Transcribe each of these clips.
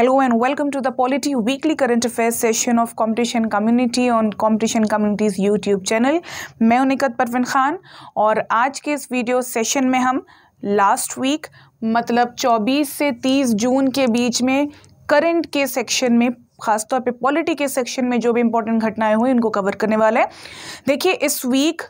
hello and welcome to the polity weekly current affair session of competition community on competition communities YouTube channel मैं उनिकत परवीन खान और आज के इस वीडियो सेशन में हम लास्ट वीक मतलब 24 से 30 जून के बीच में करंट के सेक्शन में खासतौर पे पॉलिटी के सेक्शन में जो भी इंपॉर्टेंट घटनाएं हुई उनको कवर करने वाला है देखिए इस वीक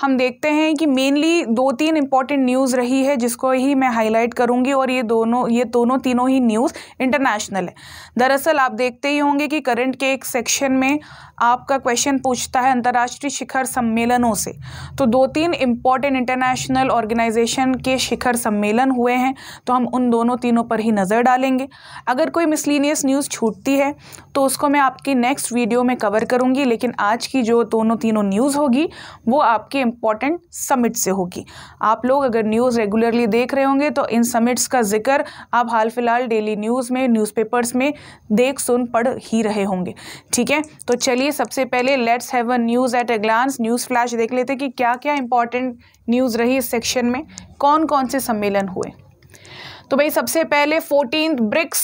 हम देखते हैं कि मेनली दो तीन इम्पॉर्टेंट न्यूज़ रही है जिसको ही मैं हाईलाइट करूंगी और ये दोनों ये दोनों तीनों ही न्यूज़ इंटरनेशनल है दरअसल आप देखते ही होंगे कि करंट के एक सेक्शन में आपका क्वेश्चन पूछता है अंतर्राष्ट्रीय शिखर सम्मेलनों से तो दो तीन इम्पॉर्टेंट इंटरनेशनल ऑर्गेनाइजेशन के शिखर सम्मेलन हुए हैं तो हम उन दोनों तीनों पर ही नज़र डालेंगे अगर कोई मिसलिनियस न्यूज़ छूटती है तो उसको मैं आपकी नेक्स्ट वीडियो में कवर करूँगी लेकिन आज की जो दोनों तीनों न्यूज़ होगी वो आपके इम्पॉर्टेंट समिट से होगी आप लोग अगर न्यूज़ रेगुलरली देख रहे होंगे तो इन समिट्स का जिक्र आप हाल फिलहाल डेली न्यूज़ में न्यूज़पेपर्स में देख सुन पढ़ ही रहे होंगे ठीक है तो चलिए चलिए सबसे पहले let's have a news at a glance news flash देख लेते हैं कि क्या क्या इंपॉर्टेंट न्यूज़ रही इस सेक्शन में कौन कौन से सम्मेलन हुए तो भाई सबसे पहले फोर्टीन ब्रिक्स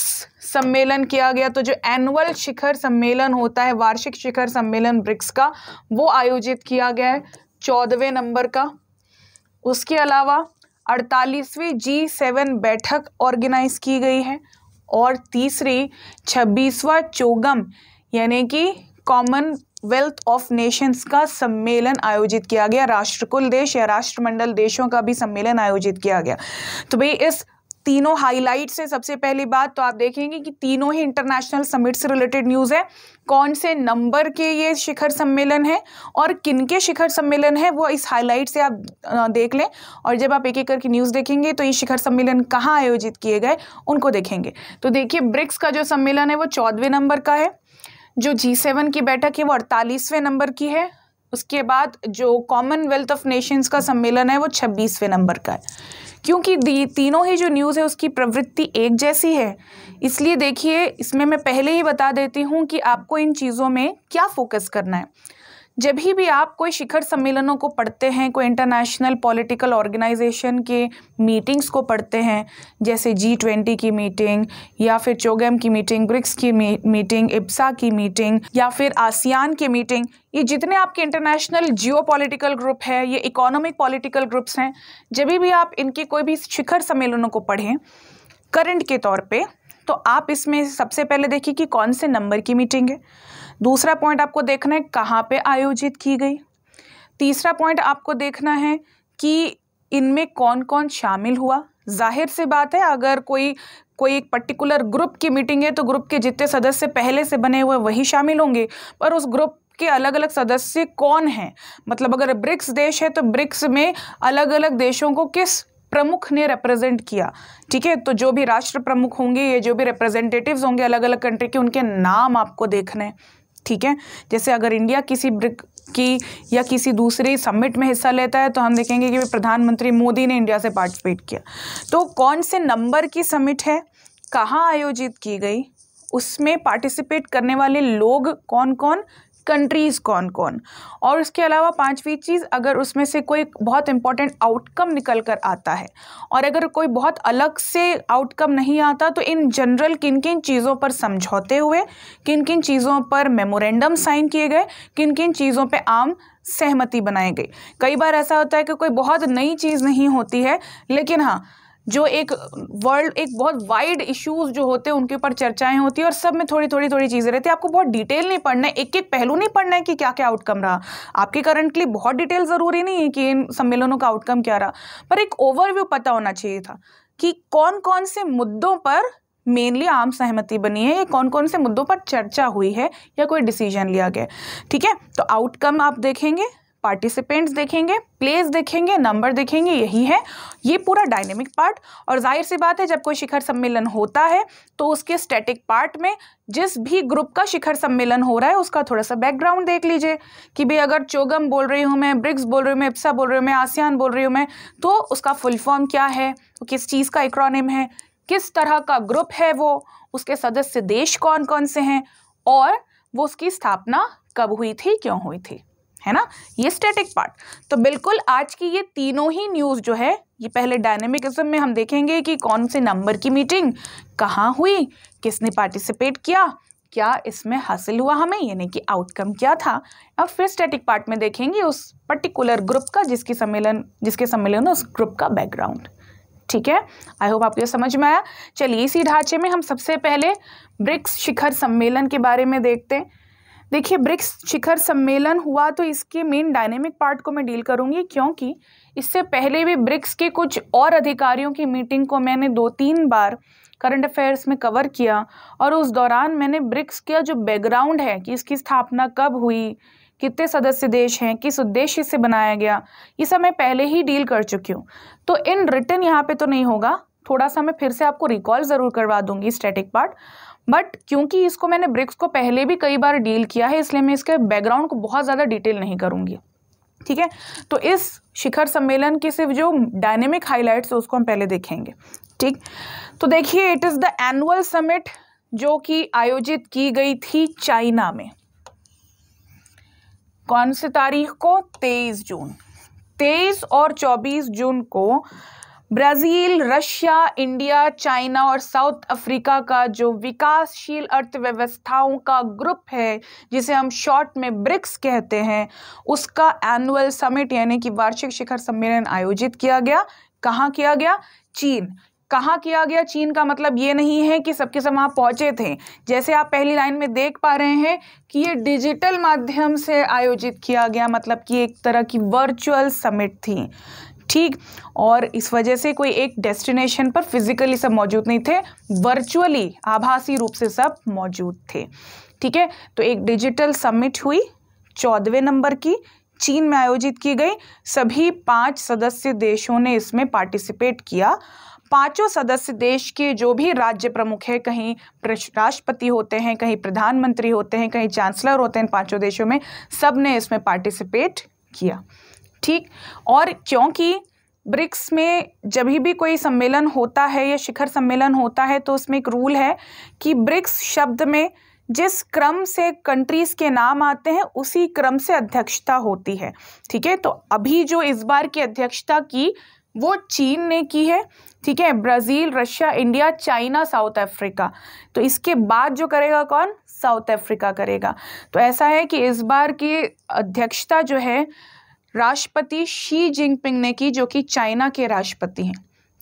सम्मेलन किया गया तो जो एनुअल शिखर सम्मेलन होता है वार्षिक शिखर सम्मेलन ब्रिक्स का वो आयोजित किया गया है चौदहवें नंबर का उसके अलावा अड़तालीसवीं जी सेवन बैठक ऑर्गेनाइज की गई है और तीसरी छब्बीसवा चोगम यानी कि कॉमनवेल्थ ऑफ नेशंस का सम्मेलन आयोजित किया गया राष्ट्रकुल देश या राष्ट्रमंडल देशों का भी सम्मेलन आयोजित किया गया तो भाई इस तीनों हाईलाइट से सबसे पहली बात तो आप देखेंगे कि तीनों ही इंटरनेशनल समिट से रिलेटेड न्यूज़ है कौन से नंबर के ये शिखर सम्मेलन है और किन के शिखर सम्मेलन है वो इस हाईलाइट से आप देख लें और जब आप एक एक करके न्यूज़ देखेंगे तो ये शिखर सम्मेलन कहाँ आयोजित किए गए उनको देखेंगे तो देखिए ब्रिक्स का जो सम्मेलन है वो चौदहवें नंबर का है जो जी सेवन की बैठक है वो अड़तालीसवें नंबर की है उसके बाद जो कॉमनवेल्थ ऑफ नेशंस का सम्मेलन है वो छब्बीसवें नंबर का है क्योंकि तीनों ही जो न्यूज़ है उसकी प्रवृत्ति एक जैसी है इसलिए देखिए इसमें मैं पहले ही बता देती हूँ कि आपको इन चीज़ों में क्या फोकस करना है जब ही भी आप कोई शिखर सम्मेलनों को पढ़ते हैं कोई इंटरनेशनल पॉलिटिकल ऑर्गेनाइजेशन के मीटिंग्स को पढ़ते हैं जैसे जी ट्वेंटी की मीटिंग या फिर चोगम की मीटिंग ब्रिक्स की मीटिंग इब्सा की मीटिंग या फिर आसियान की मीटिंग ये जितने आपके इंटरनेशनल जियो पॉलिटिकल ग्रुप है ये इकोनॉमिक पॉलिटिकल ग्रुप्स हैं जब भी आप इनके कोई भी शिखर सम्मेलनों को पढ़ें करंट के तौर पर तो आप इसमें सबसे पहले देखिए कि कौन से नंबर की मीटिंग है दूसरा पॉइंट आपको देखना है कहाँ पे आयोजित की गई तीसरा पॉइंट आपको देखना है कि इनमें कौन कौन शामिल हुआ जाहिर सी बात है अगर कोई कोई एक पर्टिकुलर ग्रुप की मीटिंग है तो ग्रुप के जितने सदस्य पहले से बने हुए वही शामिल होंगे पर उस ग्रुप के अलग अलग सदस्य कौन हैं मतलब अगर ब्रिक्स देश है तो ब्रिक्स में अलग अलग देशों को किस प्रमुख ने रिप्रेजेंट किया ठीक है तो जो भी राष्ट्र प्रमुख होंगे ये जो भी रिप्रेजेंटेटिव्स होंगे अलग अलग कंट्री के उनके नाम आपको देखने हैं ठीक है जैसे अगर इंडिया किसी ब्रिक की या किसी दूसरे समिट में हिस्सा लेता है तो हम देखेंगे कि प्रधानमंत्री मोदी ने इंडिया से पार्टिसिपेट किया तो कौन से नंबर की समिट है कहाँ आयोजित की गई उसमें पार्टिसिपेट करने वाले लोग कौन कौन कंट्रीज़ कौन कौन और उसके अलावा पांचवी चीज़ अगर उसमें से कोई बहुत इंपॉर्टेंट आउटकम निकल कर आता है और अगर कोई बहुत अलग से आउटकम नहीं आता तो इन जनरल किन किन चीज़ों पर समझौते हुए किन किन चीज़ों पर मेमोरेंडम साइन किए गए किन किन चीज़ों पर आम सहमति बनाई गई कई बार ऐसा होता है कि कोई बहुत नई चीज़ नहीं होती है लेकिन हाँ जो एक वर्ल्ड एक बहुत वाइड इश्यूज जो होते हैं उनके ऊपर चर्चाएं होती है और सब में थोड़ी थोड़ी थोड़ी चीज़ें रहती है आपको बहुत डिटेल नहीं पढ़ना है एक एक पहलू नहीं पढ़ना है कि क्या क्या आउटकम रहा आपके करंटली बहुत डिटेल ज़रूरी नहीं है कि इन सम्मेलनों का आउटकम क्या रहा पर एक ओवरव्यू पता होना चाहिए था कि कौन कौन से मुद्दों पर मेनली आम सहमति बनी है या कौन कौन से मुद्दों पर चर्चा हुई है या कोई डिसीजन लिया गया ठीक है तो आउटकम आप देखेंगे पार्टिसिपेंट्स देखेंगे प्लेस देखेंगे नंबर देखेंगे यही है ये पूरा डायनेमिक पार्ट और जाहिर सी बात है जब कोई शिखर सम्मेलन होता है तो उसके स्टैटिक पार्ट में जिस भी ग्रुप का शिखर सम्मेलन हो रहा है उसका थोड़ा सा बैकग्राउंड देख लीजिए कि भाई अगर चोगम बोल रही हूँ मैं ब्रिक्स बोल रही हूँ मैं इप्सा बोल रही हूँ मैं आसियान बोल रही हूँ मैं तो उसका फुल फॉर्म क्या है तो किस चीज़ का इक्रॉनिम है किस तरह का ग्रुप है वो उसके सदस्य देश कौन कौन से हैं और वो उसकी स्थापना कब हुई थी क्यों हुई थी है ना ये स्टैटिक पार्ट तो बिल्कुल आज की ये तीनों ही न्यूज़ जो है ये पहले डायनेमिकिज्म में हम देखेंगे कि कौन से नंबर की मीटिंग कहाँ हुई किसने पार्टिसिपेट किया क्या इसमें हासिल हुआ हमें यानी कि आउटकम क्या था अब फिर स्टैटिक पार्ट में देखेंगे उस पर्टिकुलर ग्रुप का जिसकी सम्मेलन जिसके सम्मेलन उस ग्रुप का बैकग्राउंड ठीक है आई होप आपको समझ में आया चलिए इसी ढांचे में हम सबसे पहले ब्रिक्स शिखर सम्मेलन के बारे में देखते हैं देखिए ब्रिक्स शिखर सम्मेलन हुआ तो इसके मेन डायनेमिक पार्ट को मैं डील करूंगी क्योंकि इससे पहले भी ब्रिक्स के कुछ और अधिकारियों की मीटिंग को मैंने दो तीन बार करंट अफेयर्स में कवर किया और उस दौरान मैंने ब्रिक्स का जो बैकग्राउंड है कि इसकी स्थापना कब हुई कितने सदस्य देश हैं किस उद्देश्य से बनाया गया ये सब मैं पहले ही डील कर चुकी हूँ तो इन रिटर्न यहाँ पे तो नहीं होगा थोड़ा सा मैं फिर से आपको रिकॉल ज़रूर करवा दूंगी स्टैटिक पार्ट बट क्योंकि इसको मैंने ब्रिक्स को पहले भी कई बार डील किया है इसलिए मैं इसके बैकग्राउंड को बहुत ज़्यादा डिटेल नहीं करूँगी ठीक है तो इस शिखर सम्मेलन की सिर्फ जो डायनेमिक हाईलाइट्स है उसको हम पहले देखेंगे ठीक तो देखिए it is the annual summit जो कि आयोजित की गई थी चाइना में कौन से तारीख को तेईस जून तेईस और चौबीस जून को ब्राज़ील रशिया इंडिया चाइना और साउथ अफ्रीका का जो विकासशील अर्थव्यवस्थाओं का ग्रुप है जिसे हम शॉर्ट में ब्रिक्स कहते हैं उसका एनुअल समिट यानी कि वार्षिक शिखर सम्मेलन आयोजित किया गया कहाँ किया गया चीन कहाँ किया गया चीन का मतलब ये नहीं है कि सबके सब वहाँ पहुँचे थे जैसे आप पहली लाइन में देख पा रहे हैं कि ये डिजिटल माध्यम से आयोजित किया गया मतलब कि एक तरह की वर्चुअल समिट थी ठीक और इस वजह से कोई एक डेस्टिनेशन पर फिजिकली सब मौजूद नहीं थे वर्चुअली आभासी रूप से सब मौजूद थे ठीक है तो एक डिजिटल समिट हुई चौदहवें नंबर की चीन में आयोजित की गई सभी पांच सदस्य देशों ने इसमें पार्टिसिपेट किया पांचों सदस्य देश के जो भी राज्य प्रमुख है कहीं राष्ट्रपति होते हैं कहीं प्रधानमंत्री होते हैं कहीं चांसलर होते हैं पांचों देशों में सब ने इसमें पार्टिसिपेट किया ठीक और क्योंकि ब्रिक्स में जब भी कोई सम्मेलन होता है या शिखर सम्मेलन होता है तो उसमें एक रूल है कि ब्रिक्स शब्द में जिस क्रम से कंट्रीज़ के नाम आते हैं उसी क्रम से अध्यक्षता होती है ठीक है तो अभी जो इस बार की अध्यक्षता की वो चीन ने की है ठीक है Brazil Russia India China South Africa तो इसके बाद जो करेगा कौन साउथ अफ्रीका करेगा तो ऐसा है कि इस बार की अध्यक्षता जो है राष्ट्रपति शी जिनपिंग ने की जो कि चाइना के राष्ट्रपति हैं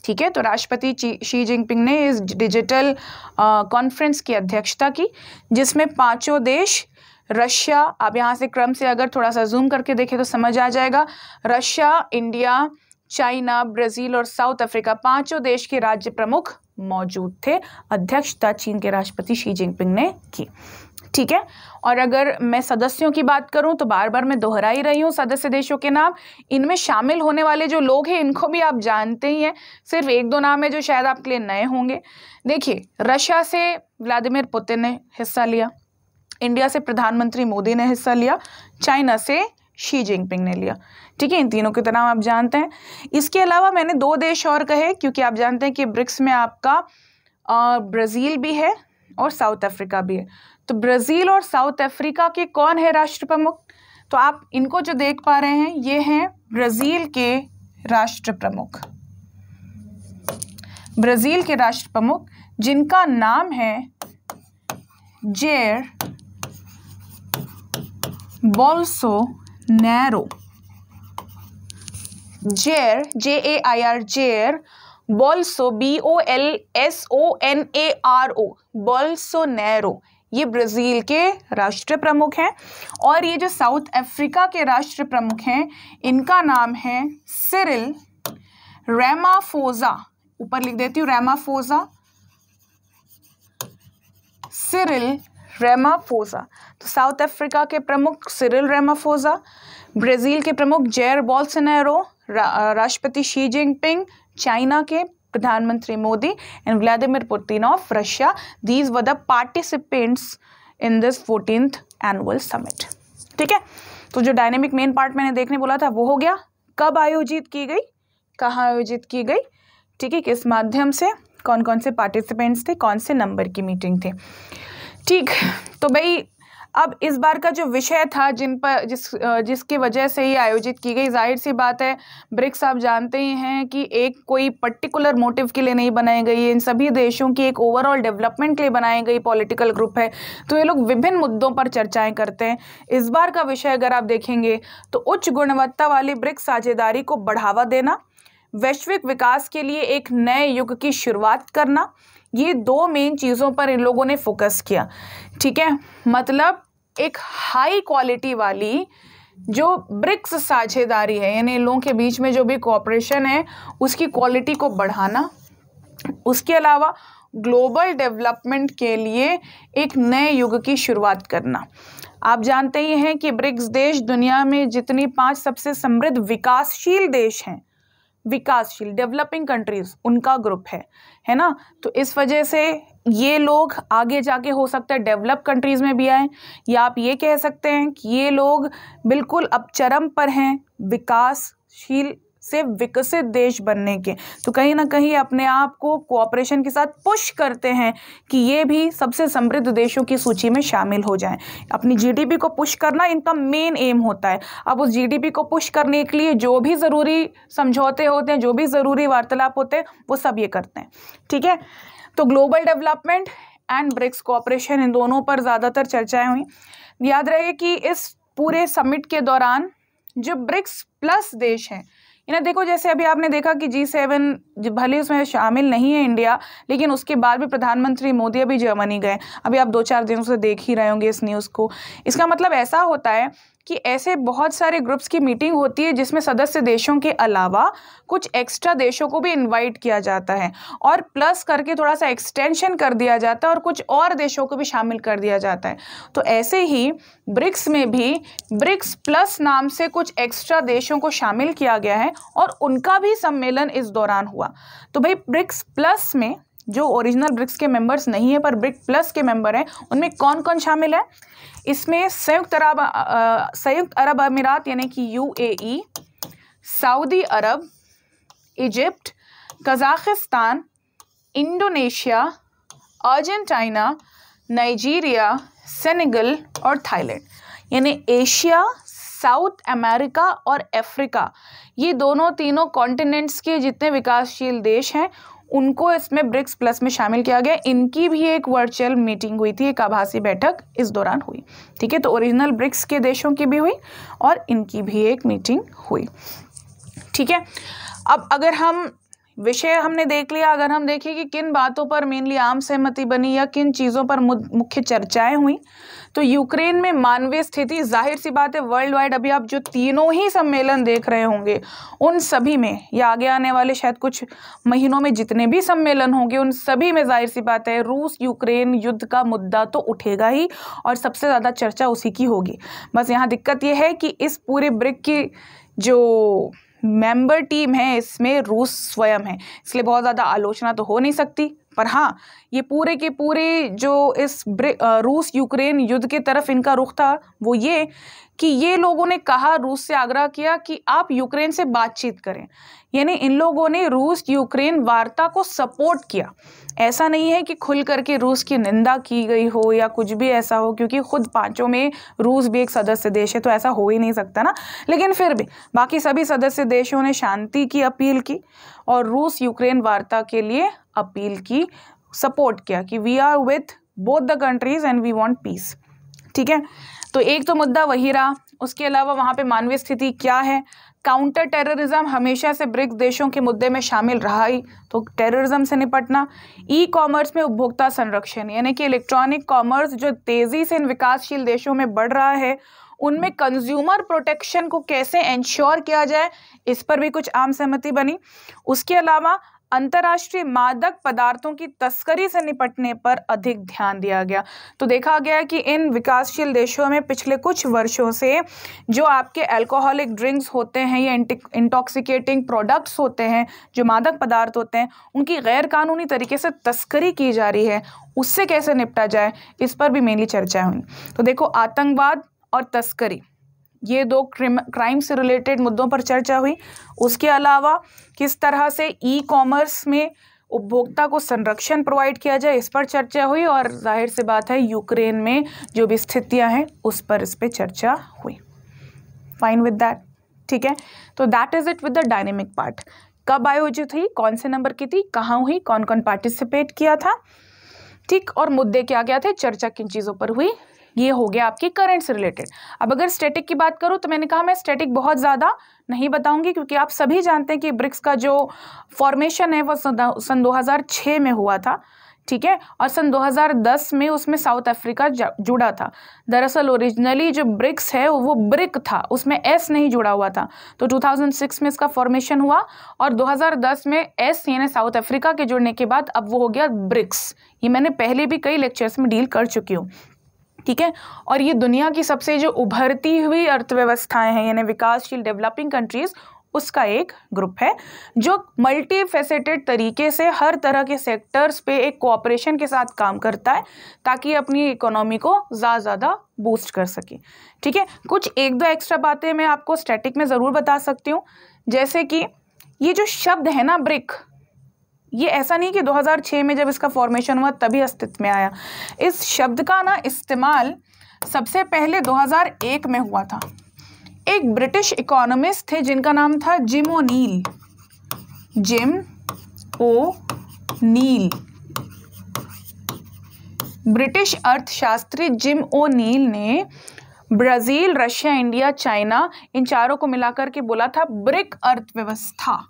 ठीक है तो राष्ट्रपति शी जिनपिंग ने इस डिजिटल कॉन्फ्रेंस की अध्यक्षता की जिसमें पांचों देश रशिया आप यहाँ से क्रम से अगर थोड़ा सा जूम करके देखें तो समझ आ जाएगा रशिया इंडिया चाइना ब्राज़ील और साउथ अफ्रीका पांचों देश के राज्य प्रमुख मौजूद थे अध्यक्षता चीन के राष्ट्रपति शी जिनपिंग ने की ठीक है और अगर मैं सदस्यों की बात करूं तो बार बार मैं दोहरा ही रही हूं सदस्य देशों के नाम इनमें शामिल होने वाले जो लोग हैं इनको भी आप जानते ही हैं सिर्फ एक दो नाम है जो शायद आपके लिए नए होंगे देखिए रशिया से व्लादिमिर पुतिन ने हिस्सा लिया इंडिया से प्रधानमंत्री मोदी ने हिस्सा लिया चाइना से शी जिनपिंग ने लिया ठीक है इन तीनों के तो नाम आप जानते हैं इसके अलावा मैंने दो देश और कहे क्योंकि आप जानते हैं कि ब्रिक्स में आपका ब्राज़ील भी है और साउथ अफ्रीका भी है तो ब्राज़ील और साउथ अफ्रीका के कौन है राष्ट्र प्रमुख तो आप इनको जो देख पा रहे हैं ये हैं ब्राज़ील के राष्ट्र प्रमुख ब्राज़ील के राष्ट्र प्रमुख जिनका नाम है जेर बोल्सो नैरो जेर जे ए आई आर जेर बोल्सो B O L S O N A R O Bolsonaro ये ब्राज़ील के राष्ट्र प्रमुख हैं और ये जो साउथ अफ्रीका के राष्ट्र प्रमुख हैं इनका नाम है सिरिल रेमाफोजा ऊपर लिख देती हूँ रेमाफोजा सिरिल रेमाफोजा तो साउथ अफ्रीका के प्रमुख सिरिल रेमाफोजा ब्राज़ील के प्रमुख जेयर बोल्सोनैरो रा, राष्ट्रपति शी जिनपिंग चाइना के प्रधानमंत्री Modi and Vladimir Putin of Russia these were participants in this fourteen annual summit ठीक है तो जो डायनेमिक मेन पार्ट मैंने देखने बोला था वो हो गया कब आयोजित की गई कहाँ आयोजित की गई ठीक है किस माध्यम से कौन कौन से पार्टिसिपेंट्स थे कौन से नंबर की मीटिंग थे ठीक तो भाई अब इस बार का जो विषय था जिन पर जिस जिसकी वजह से ये आयोजित की गई जाहिर सी बात है ब्रिक्स आप जानते ही हैं कि एक कोई पर्टिकुलर मोटिव के लिए नहीं बनाई गई है इन सभी देशों की एक ओवरऑल डेवलपमेंट के लिए बनाई गई पॉलिटिकल ग्रुप है तो ये लोग विभिन्न मुद्दों पर चर्चाएं करते हैं इस बार का विषय अगर आप देखेंगे तो उच्च गुणवत्ता वाली ब्रिक्स साझेदारी को बढ़ावा देना वैश्विक विकास के लिए एक नए युग की शुरुआत करना ये दो मेन चीज़ों पर इन लोगों ने फोकस किया ठीक है मतलब एक हाई क्वालिटी वाली जो ब्रिक्स साझेदारी है यानी इन लोगों के बीच में जो भी कॉपरेशन है उसकी क्वालिटी को बढ़ाना उसके अलावा ग्लोबल डेवलपमेंट के लिए एक नए युग की शुरुआत करना आप जानते ही हैं कि ब्रिक्स देश दुनिया में जितनी पांच सबसे समृद्ध विकासशील देश हैं विकासशील डेवलपिंग कंट्रीज उनका ग्रुप है है ना तो इस वजह से ये लोग आगे जाके हो सकता है डेवलप कंट्रीज़ में भी आए या आप ये कह सकते हैं कि ये लोग बिल्कुल अब चरम पर हैं विकासशील से विकसित देश बनने के तो कहीं ना कहीं अपने आप को कोऑपरेशन के साथ पुश करते हैं कि ये भी सबसे समृद्ध देशों की सूची में शामिल हो जाएं अपनी जीडीपी को पुश करना इनका मेन एम होता है अब उस जीडीपी को पुश करने के लिए जो भी ज़रूरी समझौते होते हैं जो भी ज़रूरी वार्तालाप होते हैं वो सब ये करते हैं ठीक है तो global development and BRICS cooperation इन दोनों पर ज़्यादातर चर्चाएं हुई याद रहे कि इस पूरे समिट के दौरान जो ब्रिक्स प्लस देश हैं इन देखो जैसे अभी आपने देखा कि जी सेवन भले उसमें शामिल नहीं है इंडिया लेकिन उसके बाद भी प्रधानमंत्री मोदी अभी जर्मनी गए अभी आप दो चार दिनों से देख ही रहे होंगे इस न्यूज़ को इसका मतलब ऐसा होता है कि ऐसे बहुत सारे ग्रुप्स की मीटिंग होती है जिसमें सदस्य देशों के अलावा कुछ एक्स्ट्रा देशों को भी इनवाइट किया जाता है और प्लस करके थोड़ा सा एक्सटेंशन कर दिया जाता है और कुछ और देशों को भी शामिल कर दिया जाता है तो ऐसे ही ब्रिक्स में भी ब्रिक्स प्लस नाम से कुछ एक्स्ट्रा देशों को शामिल किया गया है और उनका भी सम्मेलन इस दौरान हुआ तो भाई ब्रिक्स प्लस में जो ओरिजिनल ब्रिक्स के मेंबर्स नहीं है पर ब्रिक प्लस के मेंबर हैं उनमें कौन कौन शामिल है इसमें संयुक्त अरब संयुक्त अरब अमीरात यानी कि यूएई सऊदी अरब Egypt Kazakhstan Indonesia Argentina Nigeria Senegal और थाईलैंड यानी एशिया साउथ अमेरिका और अफ्रीका ये दोनों तीनों कॉन्टिनेंट्स के जितने विकासशील देश हैं उनको इसमें ब्रिक्स प्लस में शामिल किया गया इनकी भी एक वर्चुअल मीटिंग हुई थी एक आभासी बैठक इस दौरान हुई ठीक है तो ओरिजिनल ब्रिक्स के देशों की भी हुई और इनकी भी एक मीटिंग हुई ठीक है अब अगर हम विषय हमने देख लिया अगर हम देखें कि किन बातों पर मेनली आम सहमति बनी या किन चीज़ों पर मुख्य चर्चाएं हुई तो यूक्रेन में मानवीय स्थिति जाहिर सी बात है वर्ल्ड वाइड अभी आप जो तीनों ही सम्मेलन देख रहे होंगे उन सभी में या आगे आने वाले शायद कुछ महीनों में जितने भी सम्मेलन होंगे उन सभी में जाहिर सी बात है रूस यूक्रेन युद्ध का मुद्दा तो उठेगा ही और सबसे ज़्यादा चर्चा उसी की होगी बस यहाँ दिक्कत यह है कि इस पूरे ब्रिक की जो मेंबर टीम है इसमें रूस स्वयं है इसलिए बहुत ज़्यादा आलोचना तो हो नहीं सकती पर हाँ ये पूरे के पूरे जो इस रूस यूक्रेन युद्ध के तरफ इनका रुख था वो ये कि ये लोगों ने कहा रूस से आग्रह किया कि आप यूक्रेन से बातचीत करें यानी इन लोगों ने रूस यूक्रेन वार्ता को सपोर्ट किया ऐसा नहीं है कि खुल करके रूस की निंदा की गई हो या कुछ भी ऐसा हो क्योंकि खुद पांचों में रूस भी एक सदस्य देश है तो ऐसा हो ही नहीं सकता ना लेकिन फिर भी बाकी सभी सदस्य देशों ने शांति की अपील की और रूस यूक्रेन वार्ता के लिए अपील की सपोर्ट किया कि we are with both the countries and we want peace ठीक है तो एक तो मुद्दा वही रहा उसके अलावा वहाँ पे मानवीय स्थिति क्या है काउंटर टेररिज्म हमेशा से ब्रिक्स देशों के मुद्दे में शामिल रहा ही तो टेररिज्म से निपटना ई कॉमर्स में उपभोक्ता संरक्षण यानी कि इलेक्ट्रॉनिक कॉमर्स जो तेज़ी से इन विकासशील देशों में बढ़ रहा है उनमें कंज्यूमर प्रोटेक्शन को कैसे इंश्योर किया जाए इस पर भी कुछ आम सहमति बनी उसके अलावा अंतर्राष्ट्रीय मादक पदार्थों की तस्करी से निपटने पर अधिक ध्यान दिया गया तो देखा गया कि इन विकासशील देशों में पिछले कुछ वर्षों से जो आपके अल्कोहलिक ड्रिंक्स होते हैं या इंटॉक्सिकेटिंग प्रोडक्ट्स होते हैं जो मादक पदार्थ होते हैं उनकी गैरकानूनी तरीके से तस्करी की जा रही है उससे कैसे निपटा जाए इस पर भी मेनली चर्चा हुई तो देखो आतंकवाद और तस्करी ये दो क्राइम से रिलेटेड मुद्दों पर चर्चा हुई उसके अलावा किस तरह से ई कॉमर्स में उपभोक्ता को संरक्षण प्रोवाइड किया जाए इस पर चर्चा हुई और जाहिर सी बात है यूक्रेन में जो भी स्थितियाँ हैं उस पर इस पर चर्चा हुई फाइन विद दैट ठीक है तो that is it with the dynamic part कब आयोजित हुई कौन से नंबर की थी कहाँ हुई कौन कौन पार्टिसिपेट किया था ठीक और मुद्दे क्या क्या थे चर्चा किन चीज़ों पर हुई ये हो गया आपकी करंट से रिलेटेड अब अगर स्टैटिक की बात करूँ तो मैंने कहा मैं स्टैटिक बहुत ज़्यादा नहीं बताऊंगी क्योंकि आप सभी जानते हैं कि ब्रिक्स का जो फॉर्मेशन है वो सन 2006 में हुआ था ठीक है और सन 2010 में उसमें साउथ अफ्रीका जुड़ा था दरअसल ओरिजिनली जो ब्रिक्स है वो ब्रिक था उसमें एस नहीं जुड़ा हुआ था तो 2006 में इसका फॉर्मेशन हुआ और 2010 में एस यानी साउथ अफ्रीका के जुड़ने के बाद अब वो हो गया ब्रिक्स ये मैंने पहले भी कई लेक्चर्स में डील कर चुकी हूँ ठीक है और ये दुनिया की सबसे जो उभरती हुई अर्थव्यवस्थाएं हैं यानी विकासशील डेवलपिंग कंट्रीज़ उसका एक ग्रुप है जो मल्टी तरीके से हर तरह के सेक्टर्स पे एक कोऑपरेशन के साथ काम करता है ताकि अपनी इकोनॉमी को ज़्यादा ज़्यादा बूस्ट कर सके ठीक है कुछ एक दो एक्स्ट्रा बातें मैं आपको स्टैटिक में ज़रूर बता सकती हूँ जैसे कि ये जो शब्द है ना ब्रिक ये ऐसा नहीं कि 2006 में जब इसका फॉर्मेशन हुआ तभी अस्तित्व में आया इस शब्द का ना इस्तेमाल सबसे पहले 2001 में हुआ था एक ब्रिटिश इकोनॉमिस्ट थे जिनका नाम था Jim O'Neill Jim O'Neill British अर्थशास्त्री जिम ओ नील ने ब्राज़ील रशिया इंडिया चाइना इन चारों को मिलाकर के बोला था ब्रिक अर्थव्यवस्था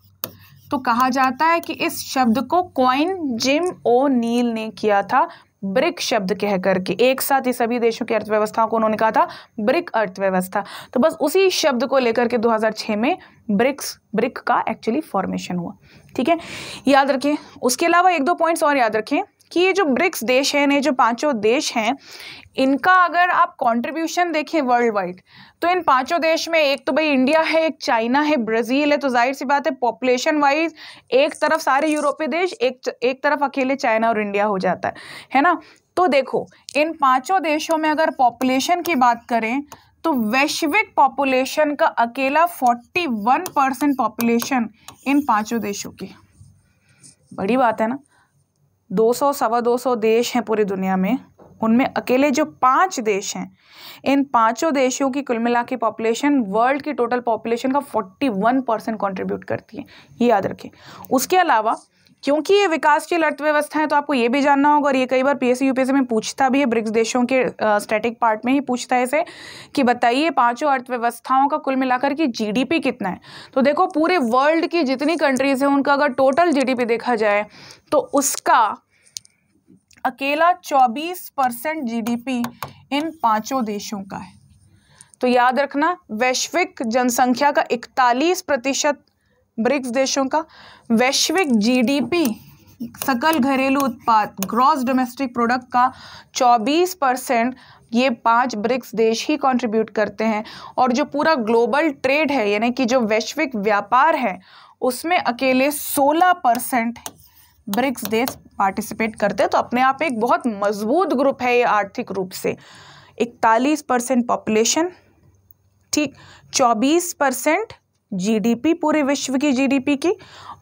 तो कहा जाता है कि इस शब्द को क्वाइन जिम ओ नील ने किया था ब्रिक शब्द कह करके एक साथ ही सभी देशों की अर्थव्यवस्थाओं को उन्होंने कहा था ब्रिक अर्थव्यवस्था तो बस उसी शब्द को लेकर के 2006 में ब्रिक्स ब्रिक का एक्चुअली फॉर्मेशन हुआ ठीक है याद रखें उसके अलावा एक दो पॉइंट्स और याद रखें कि ये जो ब्रिक्स देश हैं ये जो पांचों देश हैं इनका अगर आप कंट्रीब्यूशन देखें वर्ल्ड वाइड तो इन पांचों देश में एक तो भाई इंडिया है एक चाइना है ब्राज़ील है तो जाहिर सी बात है पॉपुलेशन वाइज एक तरफ सारे यूरोपीय देश एक एक तरफ अकेले चाइना और इंडिया हो जाता है है ना तो देखो इन पांचों देशों में अगर पॉपुलेशन की बात करें तो वैश्विक पॉपुलेशन का अकेला 41 परसेंट पॉपुलेशन इन पांचों देशों की बड़ी बात है ना दो सौ सवा दो सौ देश हैं पूरी दुनिया में उनमें अकेले जो पांच देश हैं इन पांचों देशों की कुल मिला की पॉपुलेशन वर्ल्ड की टोटल पॉपुलेशन का 41 परसेंट कॉन्ट्रीब्यूट करती है ये याद रखें उसके अलावा क्योंकि ये विकासशील अर्थव्यवस्था है तो आपको ये भी जानना होगा और ये कई बार पीएससी यूपीएससी में पूछता भी है ब्रिक्स देशों के स्टैटिक पार्ट में ही पूछता है इसे कि बताइए पांचों अर्थव्यवस्थाओं का कुल मिलाकर की जीडीपी कितना है तो देखो पूरे वर्ल्ड की जितनी कंट्रीज हैं उनका अगर टोटल जी देखा जाए तो उसका अकेला चौबीस परसेंट जी इन पाँचों देशों का है तो याद रखना वैश्विक जनसंख्या का इकतालीस प्रतिशत ब्रिक्स देशों का वैश्विक जीडीपी सकल घरेलू उत्पाद ग्रॉस डोमेस्टिक प्रोडक्ट का 24 परसेंट ये पांच ब्रिक्स देश ही कंट्रीब्यूट करते हैं और जो पूरा ग्लोबल ट्रेड है यानी कि जो वैश्विक व्यापार है उसमें अकेले 16 परसेंट ब्रिक्स देश पार्टिसिपेट करते हैं तो अपने आप एक बहुत मजबूत ग्रुप है ये आर्थिक रूप से इकतालीस परसेंट पॉपुलेशन ठीक चौबीस परसेंट जीडीपी पूरे विश्व की जीडीपी की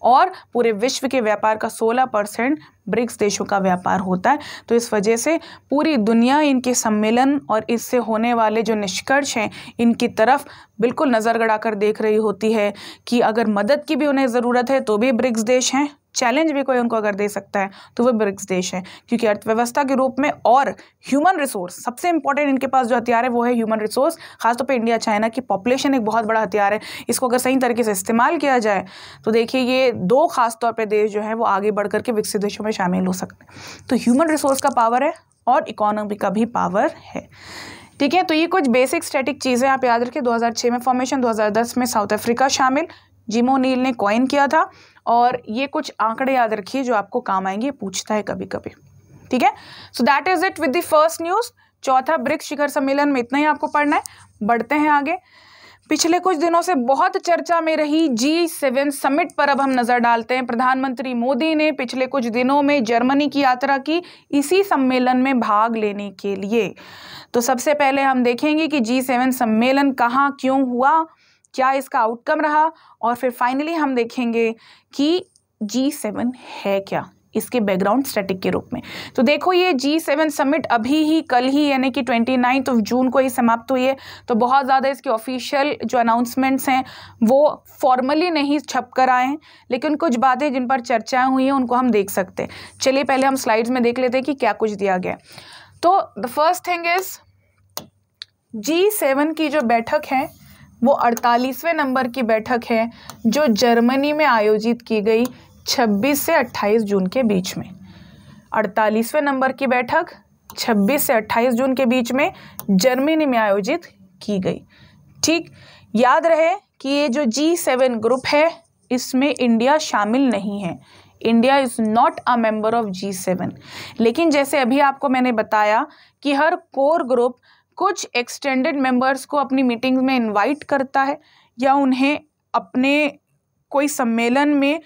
और पूरे विश्व के व्यापार का 16 परसेंट ब्रिक्स देशों का व्यापार होता है तो इस वजह से पूरी दुनिया इनके सम्मेलन और इससे होने वाले जो निष्कर्ष हैं इनकी तरफ बिल्कुल नज़र गड़ा कर देख रही होती है कि अगर मदद की भी उन्हें ज़रूरत है तो भी ब्रिक्स देश हैं चैलेंज भी कोई उनको अगर दे सकता है तो वो ब्रिक्स देश है क्योंकि अर्थव्यवस्था के रूप में और ह्यूमन रिसोर्स सबसे इंपॉर्टेंट इनके पास जो हथियार है वो है ह्यूमन रिसोर्स खासतौर पर इंडिया चाइना की पॉपुलेशन एक बहुत बड़ा हथियार है इसको अगर सही तरीके से इस्तेमाल किया जाए तो देखिए ये दो खासतौर पर देश जो है वो आगे बढ़ करके विकसित देशों में शामिल हो सकते हैं तो ह्यूमन रिसोर्स का पावर है और इकोनॉमी का भी पावर है ठीक है तो ये कुछ बेसिक स्टैटिक चीज़ें आप याद रखिए 2006 में फॉर्मेशन 2010 में साउथ अफ्रीका शामिल जिमो नील ने कॉइन किया था और ये कुछ आंकड़े याद रखिए जो आपको काम आएंगे पूछता है कभी कभी ठीक है so that is it with the first news चौथा ब्रिक्स शिखर सम्मेलन में इतना ही आपको पढ़ना है बढ़ते हैं आगे पिछले कुछ दिनों से बहुत चर्चा में रही जी सेवन समिट पर अब हम नज़र डालते हैं प्रधानमंत्री मोदी ने पिछले कुछ दिनों में जर्मनी की यात्रा की इसी सम्मेलन में भाग लेने के लिए तो सबसे पहले हम देखेंगे कि जी सेवन सम्मेलन कहाँ क्यों हुआ क्या इसका आउटकम रहा और फिर फाइनली हम देखेंगे कि जी सेवन है क्या इसके बैकग्राउंड स्टैटिक के रूप में तो देखो ये जी सेवन समिट अभी ही कल ही यानी कि ट्वेंटी नाइन्थ ऑफ जून को ही समाप्त हुई है तो बहुत ज़्यादा इसके ऑफिशियल जो अनाउंसमेंट्स हैं वो फॉर्मली नहीं छप कर आए हैं लेकिन कुछ बातें जिन पर चर्चाएं हुई हैं उनको हम देख सकते हैं चलिए पहले हम स्लाइड्स में देख लेते हैं कि क्या कुछ दिया गया तो the first thing is G seven की जो बैठक है वो अड़तालीसवें नंबर की बैठक है जो जर्मनी में आयोजित की गई 26 से 28 जून के बीच में अड़तालीसवें नंबर की बैठक 26 से 28 जून के बीच में जर्मनी में आयोजित की गई ठीक याद रहे कि ये जो जी सेवन ग्रुप है इसमें इंडिया शामिल नहीं है India is not a member of G seven लेकिन जैसे अभी आपको मैंने बताया कि हर कोर ग्रुप कुछ एक्सटेंडेड मेंबर्स को अपनी मीटिंग्स में इनवाइट करता है या उन्हें अपने कोई सम्मेलन में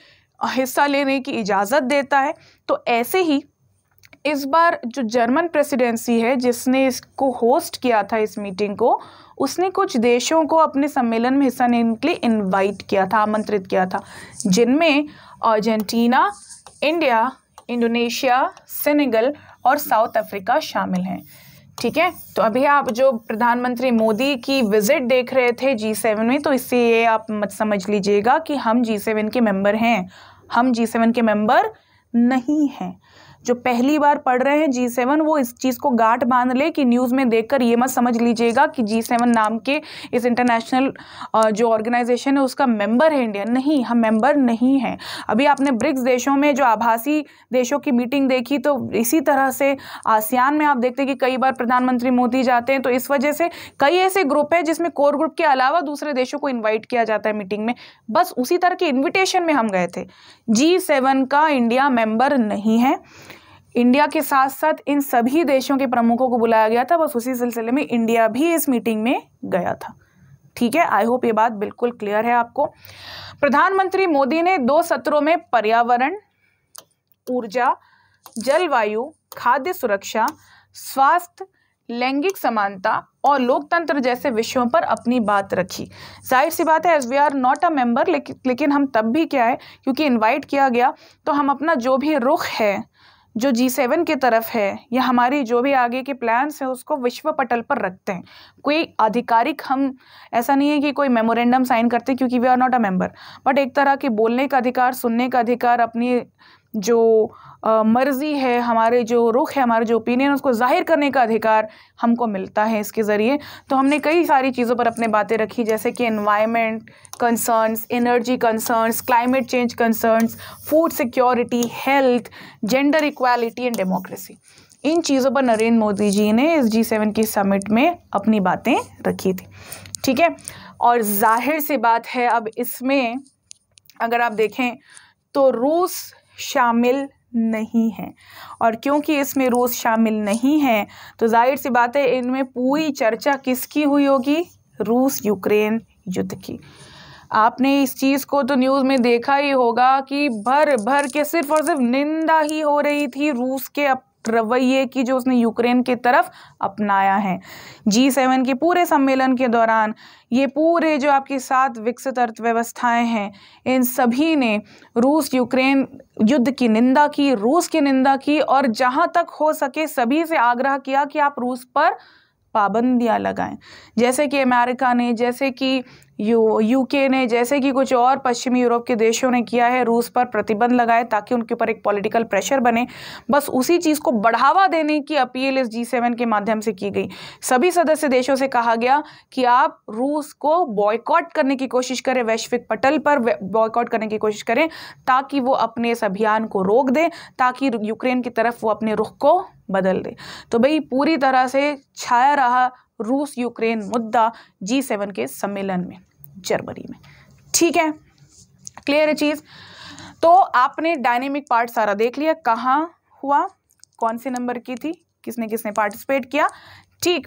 हिस्सा लेने की इजाज़त देता है तो ऐसे ही इस बार जो जर्मन प्रेसिडेंसी है जिसने इसको होस्ट किया था इस मीटिंग को उसने कुछ देशों को अपने सम्मेलन में हिस्सा लेने के लिए इनवाइट किया था आमंत्रित किया था जिनमें अर्जेंटीना इंडिया इंडोनेशिया सेनेगल और साउथ अफ्रीका शामिल हैं ठीक है तो अभी आप जो प्रधानमंत्री मोदी की विजिट देख रहे थे जी सेवन में तो इससे ये आप मत समझ लीजिएगा कि हम जी सेवन के मेंबर हैं हम जी सेवन के मेंबर नहीं हैं जो पहली बार पढ़ रहे हैं जी सेवन वो इस चीज़ को गांठ बांध ले कि न्यूज़ में देखकर ये मत समझ लीजिएगा कि जी सेवन नाम के इस इंटरनेशनल जो ऑर्गेनाइजेशन है उसका मेंबर है इंडिया नहीं हम मेंबर नहीं हैं अभी आपने ब्रिक्स देशों में जो आभासी देशों की मीटिंग देखी तो इसी तरह से आसियान में आप देखते हैं कि कई बार प्रधानमंत्री मोदी जाते हैं तो इस वजह से कई ऐसे ग्रुप है जिसमें कोर ग्रुप के अलावा दूसरे देशों को इन्वाइट किया जाता है मीटिंग में बस उसी तरह के इन्विटेशन में हम गए थे जी सेवन का इंडिया मेंबर नहीं है इंडिया के साथ साथ इन सभी देशों के प्रमुखों को बुलाया गया था बस उसी सिलसिले में इंडिया भी इस मीटिंग में गया था ठीक है आई होप ये बात बिल्कुल क्लियर है आपको प्रधानमंत्री मोदी ने दो सत्रों में पर्यावरण ऊर्जा जलवायु खाद्य सुरक्षा स्वास्थ्य लैंगिक समानता और लोकतंत्र जैसे विषयों पर अपनी बात रखी जाहिर सी बात है as we are not a member लेकिन हम तब भी क्या है क्योंकि इनवाइट किया गया तो हम अपना जो भी रुख है जो जी सेवन की तरफ है या हमारी जो भी आगे के प्लान्स हैं उसको विश्व पटल पर रखते हैं कोई आधिकारिक हम ऐसा नहीं है कि कोई मेमोरेंडम साइन करते क्योंकि we are not a member but एक तरह के बोलने का अधिकार सुनने का अधिकार अपनी जो मर्ज़ी है हमारे जो रुख है हमारे जो ओपिनियन उसको ज़ाहिर करने का अधिकार हमको मिलता है इसके ज़रिए तो हमने कई सारी चीज़ों पर अपने बातें रखी जैसे कि environment concerns energy concerns climate change concerns food security health gender equality and democracy इन चीज़ों पर नरेंद्र मोदी जी ने इस जी सेवन की समिट में अपनी बातें रखी थी ठीक है और जाहिर सी बात है अब इसमें अगर आप देखें तो रूस शामिल नहीं है और क्योंकि इसमें रूस शामिल नहीं है तो जाहिर सी बात है इनमें पूरी चर्चा किसकी हुई होगी रूस यूक्रेन युद्ध की आपने इस चीज़ को तो न्यूज़ में देखा ही होगा कि भर भर के सिर्फ और सिर्फ निंदा ही हो रही थी रूस के रवैये की जो उसने यूक्रेन की तरफ अपनाया है जी सेवन के पूरे सम्मेलन के दौरान ये पूरे जो आपकी सात विकसित अर्थव्यवस्थाएं हैं इन सभी ने रूस यूक्रेन युद्ध की निंदा की रूस की निंदा की और जहां तक हो सके सभी से आग्रह किया कि आप रूस पर पाबंदियां लगाएं जैसे कि अमेरिका ने जैसे कि यू यूके ने जैसे कि कुछ और पश्चिमी यूरोप के देशों ने किया है रूस पर प्रतिबंध लगाए ताकि उनके ऊपर एक पॉलिटिकल प्रेशर बने बस उसी चीज़ को बढ़ावा देने की अपील इस जी सेवन के माध्यम से की गई सभी सदस्य देशों से कहा गया कि आप रूस को बॉयकॉट करने की कोशिश करें वैश्विक पटल पर बॉयकॉट करने की कोशिश करें ताकि वो अपने इस अभियान को रोक दें ताकि यूक्रेन की तरफ वो अपने रुख को बदल दे तो भाई पूरी तरह से छाया रहा रूस यूक्रेन मुद्दा जी सेवन के सम्मेलन में जर्मनी में ठीक है क्लियर है चीज़ तो आपने डायनेमिक पार्ट सारा देख लिया कहा हुआ कौन से नंबर की थी किसने किसने पार्टिसिपेट किया ठीक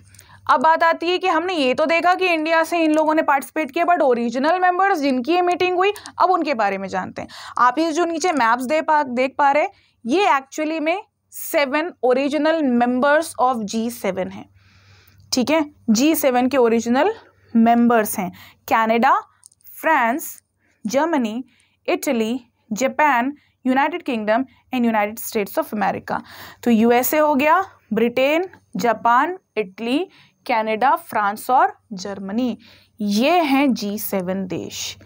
अब बात आती है कि हमने ये तो देखा कि इंडिया से इन लोगों ने पार्टिसिपेट किया बट ओरिजिनल मेंबर्स जिनकी ये मीटिंग हुई अब उनके बारे में जानते हैं आप ये जो नीचे मैप्स दे पा देख पा रहे ये एक्चुअली में seven original members of G seven हैं ठीक है जी सेवन के ओरिजिनल मेंबर्स हैं Canada France Germany Italy Japan United Kingdom and United States of America तो यूएसए हो गया Britain Japan Italy Canada France और जर्मनी ये हैं जी सेवन देश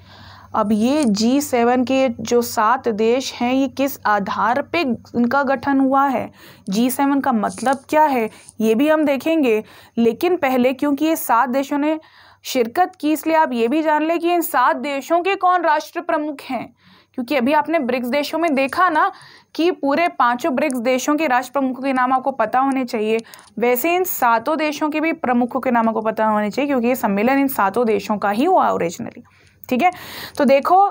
अब ये जी सेवन के जो सात देश हैं ये किस आधार पे इनका गठन हुआ है जी सेवन का मतलब क्या है ये भी हम देखेंगे लेकिन पहले क्योंकि ये सात देशों ने शिरकत की इसलिए आप ये भी जान लें कि इन सात देशों के कौन राष्ट्र प्रमुख हैं क्योंकि अभी आपने ब्रिक्स देशों में देखा ना कि पूरे पांचों ब्रिक्स देशों के राष्ट्र प्रमुखों के नाम आपको पता होने चाहिए वैसे इन सातों देशों के भी प्रमुखों के नाम आपको पता होने चाहिए क्योंकि ये सम्मेलन इन सातों देशों का ही हुआ ओरिजिनली ठीक है तो देखो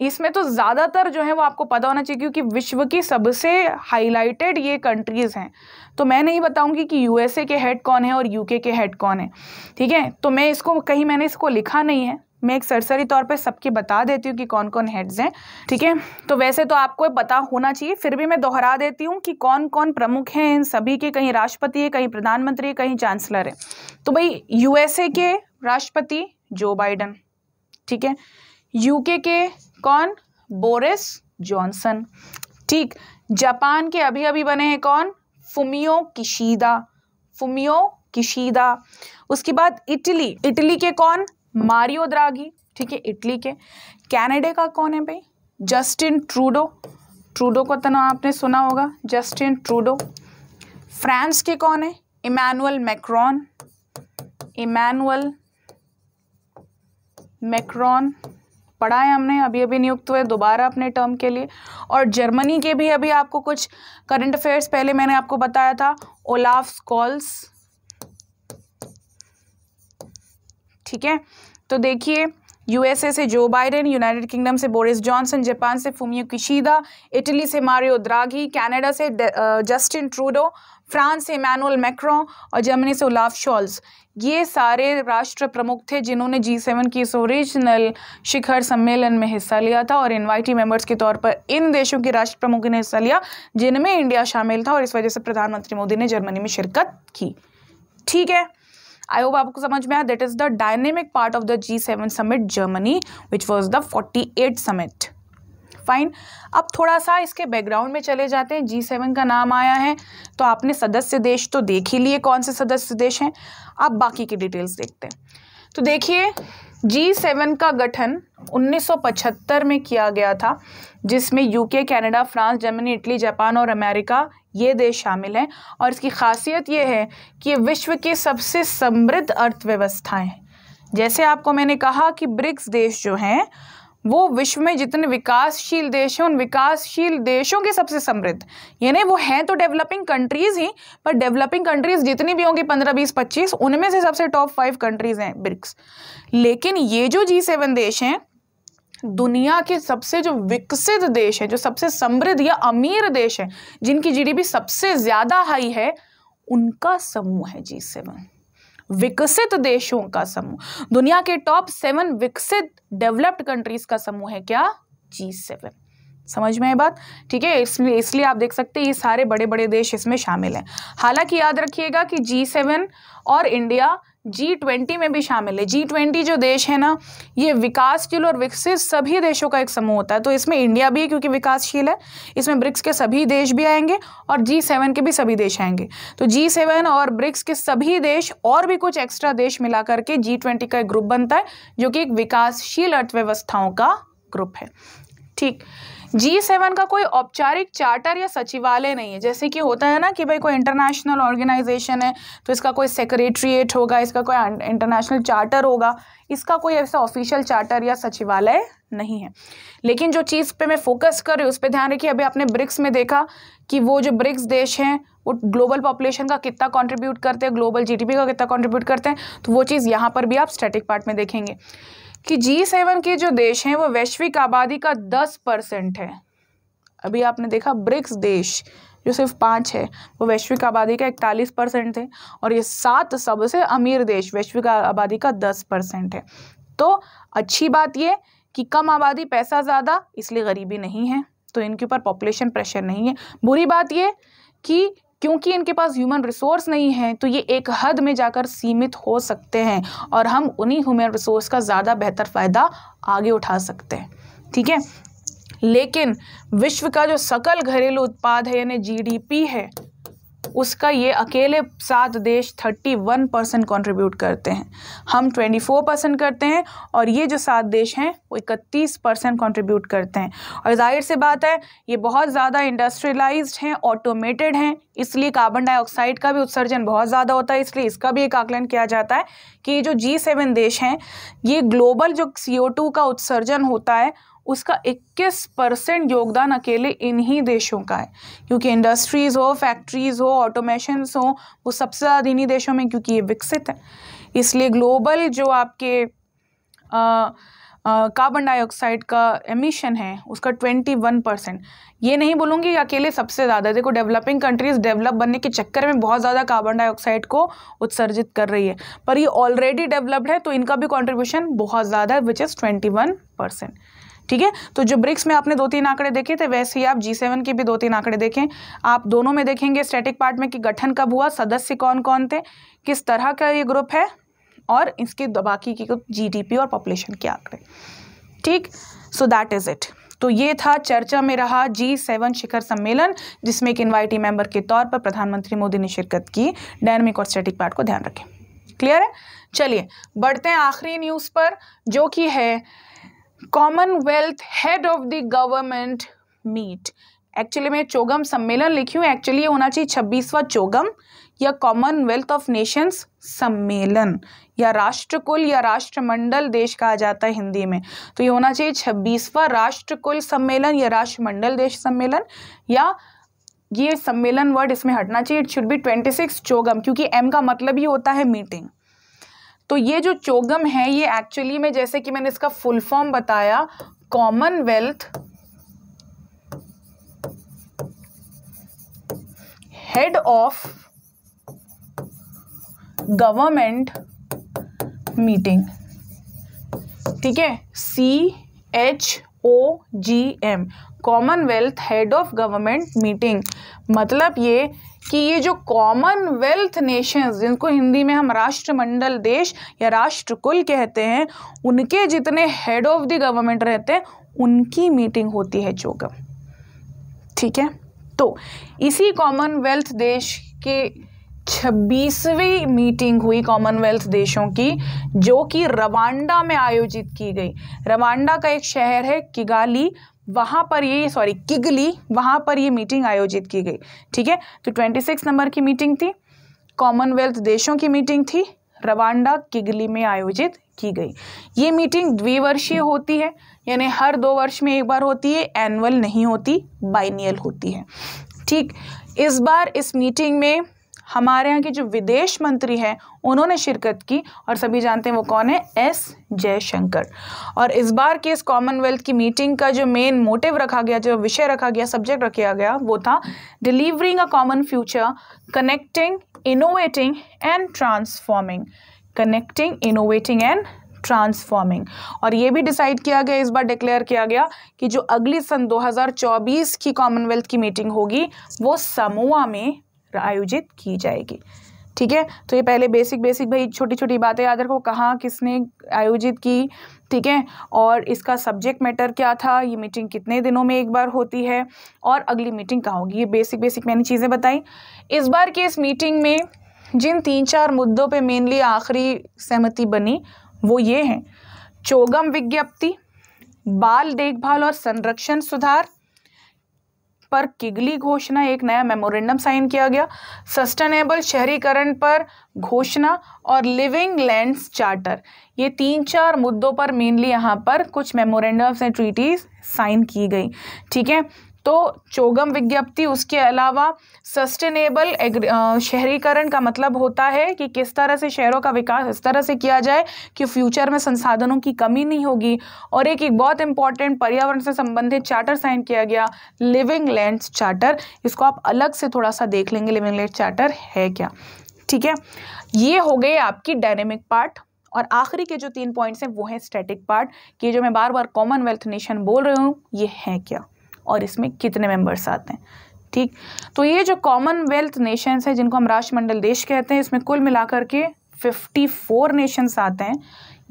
इसमें तो ज़्यादातर जो है वो आपको पता होना चाहिए क्योंकि विश्व की सबसे हाईलाइटेड ये कंट्रीज़ हैं तो मैं नहीं बताऊंगी कि यूएसए के हेड कौन है और यूके के हेड कौन है ठीक है तो मैं इसको कहीं मैंने इसको लिखा नहीं है मैं एक सरसरी तौर पे सबके बता देती हूँ कि कौन कौन हेड्स हैं ठीक है तो वैसे तो आपको पता होना चाहिए फिर भी मैं दोहरा देती हूँ कि कौन कौन प्रमुख हैं इन सभी के कहीं राष्ट्रपति है कहीं प्रधानमंत्री है कहीं चांसलर है तो भाई यूएसए के राष्ट्रपति जो बाइडन ठीक है यूके के कौन बोरिस जॉनसन ठीक जापान के अभी अभी बने हैं कौन फुमियो किशीदा फुमियो किशीदा उसके बाद इटली इटली के कौन मारियो द्रागी ठीक है इटली के कैनेडा का कौन है भाई जस्टिन ट्रूडो ट्रूडो को तना तो आपने सुना होगा जस्टिन ट्रूडो फ्रांस के कौन है इमैनुअल मैक्रॉन इमैनुअल मैक्रॉन पढ़ा है हमने अभी अभी नियुक्त हुए दोबारा अपने टर्म के लिए और जर्मनी के भी अभी आपको कुछ करंट अफेयर्स पहले मैंने आपको बताया था ओलाफ स्कॉल्स ठीक है तो देखिए यूएसए से जो बाइडेन यूनाइटेड किंगडम से बोरिस जॉनसन जापान से फूमियो किशीदा इटली से मारियो द्रागी कनाडा से जस्टिन ट्रूडो फ्रांस से इमानुअल मैक्रो और जर्मनी से ओलाफ शॉल्स ये सारे राष्ट्र प्रमुख थे जिन्होंने जी सेवन की इस ओरिजिनल शिखर सम्मेलन में हिस्सा लिया था और इनवाइटी मेंबर्स के तौर पर इन देशों के राष्ट्र प्रमुख ने हिस्सा लिया जिनमें इंडिया शामिल था और इस वजह से प्रधानमंत्री मोदी ने जर्मनी में शिरकत की ठीक है आई होप आपको समझ में आया that is the dynamic part of the G seven summit Germany which was the forty eight summit fine अब थोड़ा सा इसके बैकग्राउंड में चले जाते हैं जी सेवन का नाम आया है तो आपने सदस्य देश तो देख ही लिए कौन से सदस्य देश हैं अब बाकी की डिटेल्स देखते हैं तो देखिए जी सेवन का गठन 1975 में किया गया था जिसमें UK Canada France Germany Italy Japan और अमेरिका ये देश शामिल हैं और इसकी खासियत ये है कि ये विश्व के सबसे समृद्ध अर्थव्यवस्थाएं हैं जैसे आपको मैंने कहा कि ब्रिक्स देश जो हैं वो विश्व में जितने विकासशील देश हैं उन विकासशील देशों के सबसे समृद्ध यानी वो हैं तो डेवलपिंग कंट्रीज़ ही पर डेवलपिंग कंट्रीज़ जितनी भी होंगी पंद्रह बीस पच्चीस उनमें से सबसे टॉप फाइव कंट्रीज़ हैं ब्रिक्स लेकिन ये जो जी सेवन देश हैं दुनिया के सबसे जो विकसित देश हैं जो सबसे समृद्ध या अमीर देश हैं जिनकी जीडीपी सबसे ज़्यादा हाई है उनका समूह है जी सेवन विकसित देशों का समूह दुनिया के टॉप सेवन विकसित डेवलप्ड कंट्रीज का समूह है क्या जी सेवन समझ में है बात ठीक है इसलिए इसलिए आप देख सकते हैं ये सारे बड़े बड़े देश इसमें शामिल हैं हालांकि याद रखिएगा कि जी सेवन और इंडिया जी ट्वेंटी में भी शामिल है जी ट्वेंटी जो देश है ना ये विकासशील और विकसित सभी देशों का एक समूह होता है तो इसमें इंडिया भी है क्योंकि विकासशील है इसमें ब्रिक्स के सभी देश भी आएंगे और जी सेवन के भी सभी देश आएंगे तो जी सेवन और ब्रिक्स के सभी देश और भी कुछ एक्स्ट्रा देश मिला करके जी ट्वेंटी का एक ग्रुप बनता है जो कि एक विकासशील अर्थव्यवस्थाओं का ग्रुप है ठीक जी सेवन का कोई औपचारिक चार्टर या सचिवालय नहीं है जैसे कि होता है ना कि भाई कोई इंटरनेशनल ऑर्गेनाइजेशन है तो इसका कोई सेक्रेटरीट होगा इसका कोई इंटरनेशनल चार्टर होगा इसका कोई ऐसा ऑफिशियल चार्टर या सचिवालय नहीं है लेकिन जो चीज़ पे मैं फोकस कर रही हूँ उस पर ध्यान रखिए अभी आपने ब्रिक्स में देखा कि वो जो ब्रिक्स देश हैं वो ग्लोबल पॉपुलेशन का कितना कंट्रीब्यूट करते हैं ग्लोबल जीडीपी का कितना कंट्रीब्यूट करते हैं तो वो चीज़ यहाँ पर भी आप स्टैटिक पार्ट में देखेंगे कि जी सेवन के जो देश हैं वो वैश्विक आबादी का दस परसेंट है अभी आपने देखा ब्रिक्स देश जो सिर्फ पाँच है वो वैश्विक आबादी का इकतालीस परसेंट है और ये सात सबसे अमीर देश वैश्विक आबादी का दस परसेंट है तो अच्छी बात ये कि कम आबादी पैसा ज़्यादा इसलिए गरीबी नहीं है तो इनके ऊपर पॉपुलेशन प्रेशर नहीं है बुरी बात ये कि क्योंकि इनके पास ह्यूमन रिसोर्स नहीं है तो ये एक हद में जाकर सीमित हो सकते हैं और हम उन्हीं ह्यूमन रिसोर्स का ज़्यादा बेहतर फ़ायदा आगे उठा सकते हैं ठीक है लेकिन विश्व का जो सकल घरेलू उत्पाद है यानी जीडीपी है उसका ये अकेले सात देश 31 परसेंट कॉन्ट्रीब्यूट करते हैं हम 24 परसेंट करते हैं और ये जो सात देश हैं वो इकतीस परसेंट कॉन्ट्रीब्यूट करते हैं और जाहिर सी बात है ये बहुत ज़्यादा इंडस्ट्रियलाइज्ड हैं ऑटोमेटेड हैं इसलिए कार्बन डाइऑक्साइड का भी उत्सर्जन बहुत ज़्यादा होता है इसलिए इसका भी एक आकलन किया जाता है कि जो जी सेवन देश हैं ये ग्लोबल जो सी का उत्सर्जन होता है उसका 21 परसेंट योगदान अकेले इन्हीं देशों का है क्योंकि इंडस्ट्रीज़ हो फैक्ट्रीज़ हो ऑटोमेशंस हो वो सबसे ज़्यादा इन्हीं देशों में क्योंकि ये विकसित है इसलिए ग्लोबल जो आपके कार्बन डाइऑक्साइड का एमिशन है उसका ट्वेंटी वन परसेंट ये नहीं बोलूँगी अकेले सबसे ज़्यादा देखो डेवलपिंग कंट्रीज़ डेवलप बनने के चक्कर में बहुत ज़्यादा कार्बन डाइऑक्साइड को उत्सर्जित कर रही है पर ये ऑलरेडी डेवलप्ड है तो इनका भी कॉन्ट्रीब्यूशन बहुत ज़्यादा है which is twenty one percent ठीक है तो जो ब्रिक्स में आपने दो तीन आंकड़े देखे थे वैसे ही आप जी सेवन के भी दो तीन आंकड़े देखें आप दोनों में देखेंगे स्टैटिक पार्ट में कि गठन कब हुआ सदस्य कौन कौन थे किस तरह का ये ग्रुप है और इसके बाकी की जीडीपी और पॉपुलेशन के आंकड़े ठीक सो दैट इज़ इट तो ये था चर्चा में रहा जी सेवन शिखर सम्मेलन जिसमें एक इन्वाइटी मेंबर के तौर पर प्रधानमंत्री मोदी ने शिरकत की डायनेमिक और स्टैटिक पार्ट को ध्यान रखें क्लियर है चलिए बढ़ते हैं आखिरी न्यूज़ पर जो कि है Commonwealth head of the government meet actually मैं चोगम सम्मेलन लिखी हूँ एक्चुअली ये होना चाहिए छब्बीसवा चोगम या कॉमनवेल्थ ऑफ नेशंस सम्मेलन या राष्ट्रकुल या राष्ट्रमंडल देश कहा जाता है हिंदी में तो ये होना चाहिए छब्बीसवा राष्ट्रकुल सम्मेलन या राष्ट्रमंडल देश सम्मेलन या ये सम्मेलन वर्ड इसमें हटना चाहिए it should be twenty six CHOGM क्योंकि एम का मतलब ही होता है मीटिंग तो ये जो चोगम है ये एक्चुअली में जैसे कि मैंने इसका फुल फॉर्म बताया Commonwealth head of government meeting ठीक है C H O G M Commonwealth head of government meeting मतलब ये कि ये जो कॉमनवेल्थ नेशंस जिनको हिंदी में हम राष्ट्रमंडल देश या राष्ट्रकुल कहते हैं उनके जितने हेड ऑफ द गवर्नमेंट रहते हैं उनकी मीटिंग होती है जोगम ठीक है तो इसी कॉमनवेल्थ देश के छब्बीसवीं मीटिंग हुई कॉमनवेल्थ देशों की जो कि रवांडा में आयोजित की गई रवांडा का एक शहर है किगाली वहाँ पर ये सॉरी किगली वहाँ पर ये मीटिंग आयोजित की गई ठीक है तो ट्वेंटी सिक्स नंबर की मीटिंग थी कॉमनवेल्थ देशों की मीटिंग थी रवांडा किगली में आयोजित की गई ये मीटिंग द्विवर्षीय होती है यानी हर दो वर्ष में एक बार होती है एनुअल नहीं होती बाइनियल होती है ठीक इस बार इस मीटिंग में हमारे यहाँ के जो विदेश मंत्री हैं उन्होंने शिरकत की और सभी जानते हैं वो कौन है एस जयशंकर और इस बार की इस कॉमनवेल्थ की मीटिंग का जो मेन मोटिव रखा गया जो विषय रखा गया सब्जेक्ट रखा गया वो था delivering a common future connecting innovating and transforming connecting innovating and transforming और ये भी डिसाइड किया गया इस बार डिक्लेयर किया गया कि जो अगली सन 2024 की कॉमनवेल्थ की मीटिंग होगी वो समोआ में आयोजित की जाएगी ठीक है तो ये पहले बेसिक बेसिक भाई छोटी छोटी बातें याद रखो कहाँ किसने आयोजित की ठीक है और इसका सब्जेक्ट मैटर क्या था ये मीटिंग कितने दिनों में एक बार होती है और अगली मीटिंग कहाँ होगी ये बेसिक बेसिक मैंने चीज़ें बताई इस बार की इस मीटिंग में जिन तीन चार मुद्दों पे मेनली आखिरी सहमति बनी वो ये हैं चोगम विज्ञप्ति बाल देखभाल और संरक्षण सुधार पर किगली घोषणा एक नया मेमोरेंडम साइन किया गया सस्टेनेबल शहरीकरण पर घोषणा और लिविंग लैंड्स चार्टर ये तीन चार मुद्दों पर मेनली यहाँ पर कुछ मेमोरेंडम्स एंड ट्रीटीज़ साइन की गई ठीक है तो चोगम विज्ञप्ति उसके अलावा सस्टेनेबल शहरीकरण का मतलब होता है कि किस तरह से शहरों का विकास इस तरह से किया जाए कि फ्यूचर में संसाधनों की कमी नहीं होगी और एक एक बहुत इंपॉर्टेंट पर्यावरण से संबंधित चार्टर साइन किया गया लिविंग लैंड्स चार्टर इसको आप अलग से थोड़ा सा देख लेंगे लिविंग लैंड चार्टर है क्या ठीक है ये हो गए आपकी डायनेमिक पार्ट और आखिरी के जो तीन पॉइंट्स हैं वो हैं स्टैटिक पार्ट कि जो मैं बार बार कॉमनवेल्थ नेशन बोल रही हूँ ये है क्या और इसमें कितने मेंबर्स आते हैं ठीक तो ये जो कॉमनवेल्थ नेशंस हैं जिनको हम राष्ट्रमंडल देश कहते हैं इसमें कुल मिलाकर के 54 नेशंस आते हैं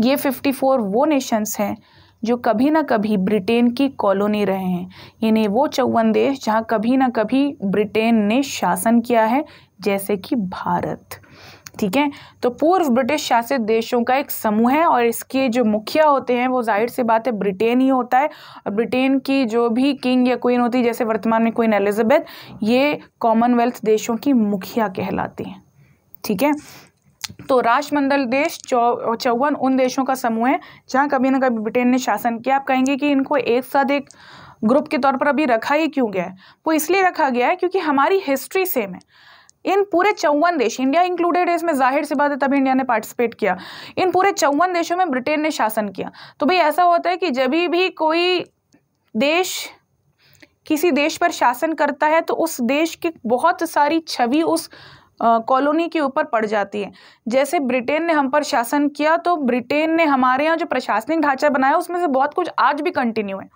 ये 54 वो नेशंस हैं जो कभी ना कभी ब्रिटेन की कॉलोनी रहे हैं यानी वो चौवन देश जहाँ कभी ना कभी ब्रिटेन ने शासन किया है जैसे कि भारत ठीक है तो पूर्व ब्रिटिश शासित देशों का एक समूह है और इसके जो मुखिया होते हैं वो जाहिर सी बात है ब्रिटेन ही होता है और ब्रिटेन की जो भी किंग या क्वीन होती है जैसे वर्तमान में क्वीन एलिजाबेथ ये कॉमनवेल्थ देशों की मुखिया कहलाती हैं ठीक है तो राष्ट्रमंडल देश चौ चौवन उन देशों का समूह है जहाँ कभी ना कभी ब्रिटेन ने शासन किया आप कहेंगे कि इनको एक साथ एक ग्रुप के तौर पर अभी रखा ही क्यों गया है वो इसलिए रखा गया है क्योंकि हमारी हिस्ट्री सेम है इन पूरे चौवन देश इंडिया इंक्लूडेड है इसमें जाहिर सी बात है तभी इंडिया ने पार्टिसिपेट किया इन पूरे चौवन देशों में ब्रिटेन ने शासन किया तो भाई ऐसा होता है कि जब भी कोई देश किसी देश पर शासन करता है तो उस देश की बहुत सारी छवि उस कॉलोनी के ऊपर पड़ जाती है जैसे ब्रिटेन ने हम पर शासन किया तो ब्रिटेन ने हमारे यहाँ जो प्रशासनिक ढांचा बनाया उसमें से बहुत कुछ आज भी कंटिन्यू है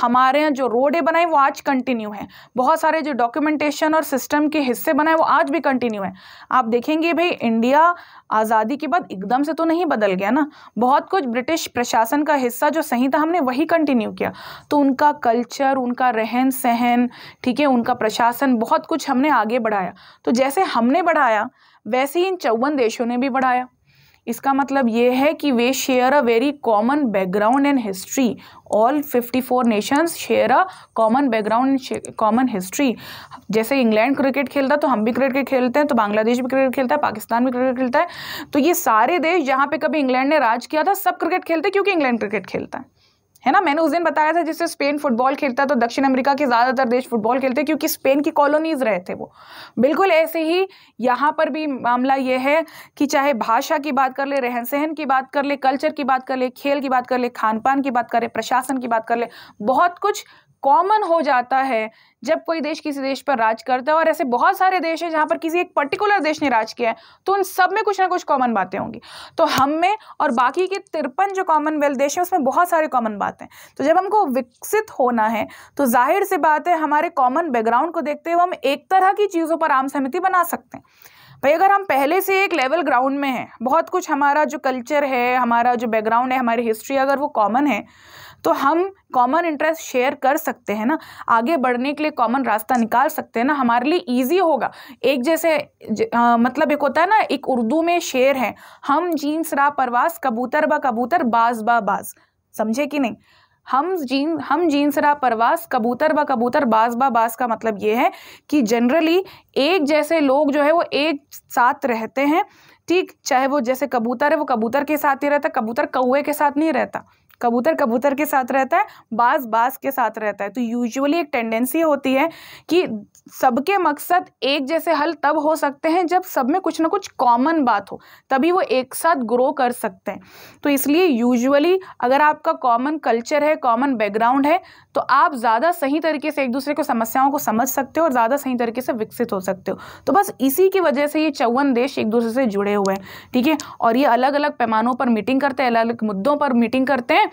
हमारे यहाँ जो रोडें बनाई वो आज कंटिन्यू है बहुत सारे जो डॉक्यूमेंटेशन और सिस्टम के हिस्से बनाए वो आज भी कंटिन्यू है आप देखेंगे भाई इंडिया आज़ादी के बाद एकदम से तो नहीं बदल गया ना बहुत कुछ ब्रिटिश प्रशासन का हिस्सा जो सही था हमने वही कंटिन्यू किया तो उनका कल्चर उनका रहन सहन ठीक है उनका प्रशासन बहुत कुछ हमने आगे बढ़ाया तो जैसे हमने ने बढ़ाया वैसे ही इन चौवन देशों ने भी बढ़ाया इसका मतलब ये है कि वे share a very common background and history all 54 nations share a common background common history जैसे इंग्लैंड क्रिकेट खेलता है तो हम भी क्रिकेट खेलते हैं तो बांग्लादेश भी क्रिकेट खेलता है पाकिस्तान भी क्रिकेट खेलता है तो ये सारे देश जहाँ पे कभी इंग्लैंड ने राज किया था सब क्रिकेट खेलते क्योंकि इंग्लैंड क्रिकेट खेलता है है ना मैंने उस दिन बताया था जिससे स्पेन फुटबॉल खेलता तो दक्षिण अमेरिका के ज़्यादातर देश फुटबॉल खेलते क्योंकि स्पेन की कॉलोनीज रहे थे वो बिल्कुल ऐसे ही यहाँ पर भी मामला ये है कि चाहे भाषा की बात कर ले रहन सहन की बात कर ले कल्चर की बात कर ले खेल की बात कर ले खान पान की बात कर ले प्रशासन की बात कर ले बहुत कुछ कॉमन हो जाता है जब कोई देश किसी देश पर राज करता है और ऐसे बहुत सारे देश हैं जहाँ पर किसी एक पर्टिकुलर देश ने राज किया है तो उन सब में कुछ ना कुछ कॉमन बातें होंगी तो हम में और बाकी के तिरपन जो कॉमनवेल्थ देश हैं उसमें बहुत सारे कॉमन बातें तो जब हमको विकसित होना है तो जाहिर सी बात है हमारे कॉमन बैकग्राउंड को देखते हुए हम एक तरह की चीज़ों पर आम सहमति बना सकते हैं भाई अगर हम पहले से एक लेवल ग्राउंड में हैं बहुत कुछ हमारा जो कल्चर है हमारा जो बैकग्राउंड है हमारी हिस्ट्री अगर वो कॉमन है तो हम कॉमन इंटरेस्ट शेयर कर सकते हैं ना आगे बढ़ने के लिए कॉमन रास्ता निकाल सकते हैं ना हमारे लिए ईजी होगा एक जैसे ज, आ, मतलब एक होता है ना एक उर्दू में शेर है हम जीन्स रा परवास कबूतर बा कबूतर बाज बा बाज समझे कि नहीं हम जीन हम जीन्स रा परवास कबूतर बा कबूतर बाज बा बाज का मतलब ये है कि जनरली एक जैसे लोग जो है वो एक साथ रहते हैं ठीक चाहे वो जैसे कबूतर है वो कबूतर के साथ ही रहता कबूतर कौए के साथ नहीं रहता कबूतर कबूतर के साथ रहता है बाज बाज के साथ रहता है तो यूजुअली एक टेंडेंसी होती है कि सबके मकसद एक जैसे हल तब हो सकते हैं जब सब में कुछ ना कुछ कॉमन बात हो तभी वो एक साथ ग्रो कर सकते हैं तो इसलिए यूजुअली अगर आपका कॉमन कल्चर है कॉमन बैकग्राउंड है तो आप ज़्यादा सही तरीके से एक दूसरे को समस्याओं को समझ सकते हो और ज़्यादा सही तरीके से विकसित हो सकते हो तो बस इसी की वजह से ये चौवन देश एक दूसरे से जुड़े हुए हैं ठीक है और ये अलग अलग पैमानों पर मीटिंग करते हैं अलग अलग मुद्दों पर मीटिंग करते हैं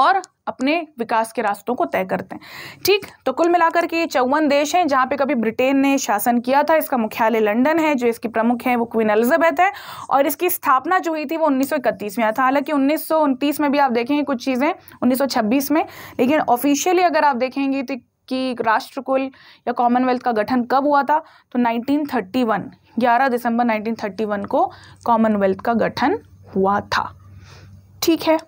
और अपने विकास के रास्तों को तय करते हैं ठीक तो कुल मिलाकर के ये चौवन देश हैं जहाँ पे कभी ब्रिटेन ने शासन किया था इसका मुख्यालय लंदन है जो इसकी प्रमुख है वो क्वीन एलिजाबेथ है और इसकी स्थापना जो हुई थी वो उन्नीस में था हालांकि उन्नीस में भी आप देखेंगे कुछ चीज़ें उन्नीस में लेकिन ऑफिशियली अगर आप देखेंगे तो कि राष्ट्रकुल या कॉमनवेल्थ का गठन कब हुआ था तो 1931 11 दिसंबर 1931 को कॉमनवेल्थ का गठन हुआ था ठीक है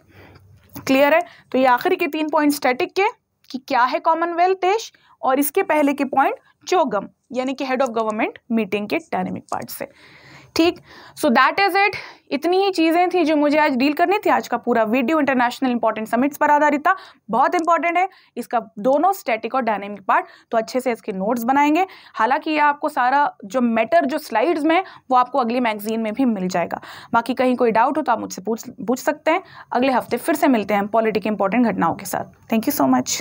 क्लियर है तो ये आखिरी के तीन पॉइंट स्टैटिक के कि क्या है कॉमनवेल्थ देश और इसके पहले के पॉइंट चोगम यानी कि हेड ऑफ गवर्नमेंट मीटिंग के डायनेमिक पार्ट से ठीक सो दैट इज़ इट इतनी ही चीज़ें थी जो मुझे आज डील करनी थी आज का पूरा वीडियो इंटरनेशनल इंपॉर्टेंट समिट्स पर आधारित था बहुत इंपॉर्टेंट है इसका दोनों स्टैटिक और डायनेमिक पार्ट तो अच्छे से इसके नोट्स बनाएंगे हालांकि ये आपको सारा जो मैटर जो स्लाइड्स में वो आपको अगली मैगजीन में भी मिल जाएगा बाकी कहीं कोई डाउट हो तो आप मुझसे पूछ पूछ सकते हैं अगले हफ्ते फिर से मिलते हैं पॉलिटिक इंपॉर्टेंट घटनाओं के साथ थैंक यू सो मच